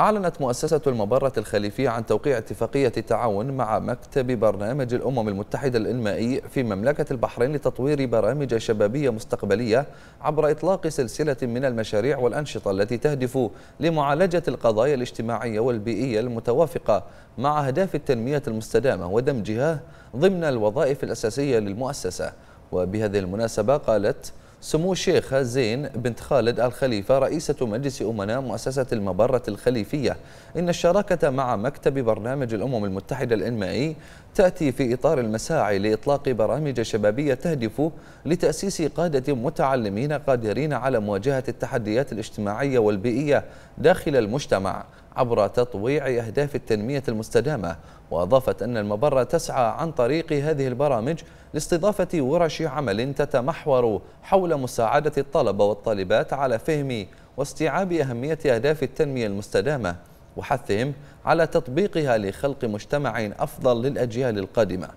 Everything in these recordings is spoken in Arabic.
أعلنت مؤسسة المبرة الخليفية عن توقيع اتفاقية التعاون مع مكتب برنامج الأمم المتحدة الإنمائي في مملكة البحرين لتطوير برامج شبابية مستقبلية عبر إطلاق سلسلة من المشاريع والأنشطة التي تهدف لمعالجة القضايا الاجتماعية والبيئية المتوافقة مع أهداف التنمية المستدامة ودمجها ضمن الوظائف الأساسية للمؤسسة وبهذه المناسبة قالت سمو الشيخة زين بنت خالد الخليفة رئيسة مجلس أمناء مؤسسة المبرة الخليفية إن الشراكة مع مكتب برنامج الأمم المتحدة الإنمائي تأتي في إطار المساعي لإطلاق برامج شبابية تهدف لتأسيس قادة متعلمين قادرين على مواجهة التحديات الاجتماعية والبيئية داخل المجتمع عبر تطويع أهداف التنمية المستدامة وأضافت أن المبرة تسعى عن طريق هذه البرامج لاستضافة ورش عمل تتمحور حول مساعدة الطلبة والطالبات على فهم واستيعاب أهمية أهداف التنمية المستدامة وحثهم على تطبيقها لخلق مجتمع أفضل للأجيال القادمة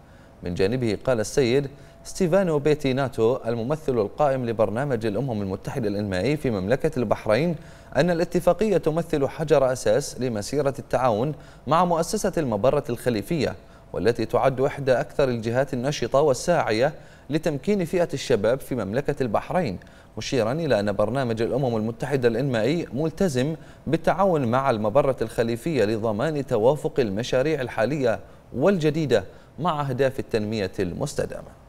من جانبه قال السيد ستيفانو بيتيناتو الممثل القائم لبرنامج الأمم المتحدة الإنمائي في مملكة البحرين أن الاتفاقية تمثل حجر أساس لمسيرة التعاون مع مؤسسة المبرة الخليفية والتي تعد إحدى أكثر الجهات النشطة والساعية لتمكين فئة الشباب في مملكة البحرين مشيرا إلى أن برنامج الأمم المتحدة الإنمائي ملتزم بالتعاون مع المبرة الخليفية لضمان توافق المشاريع الحالية والجديدة مع أهداف التنمية المستدامة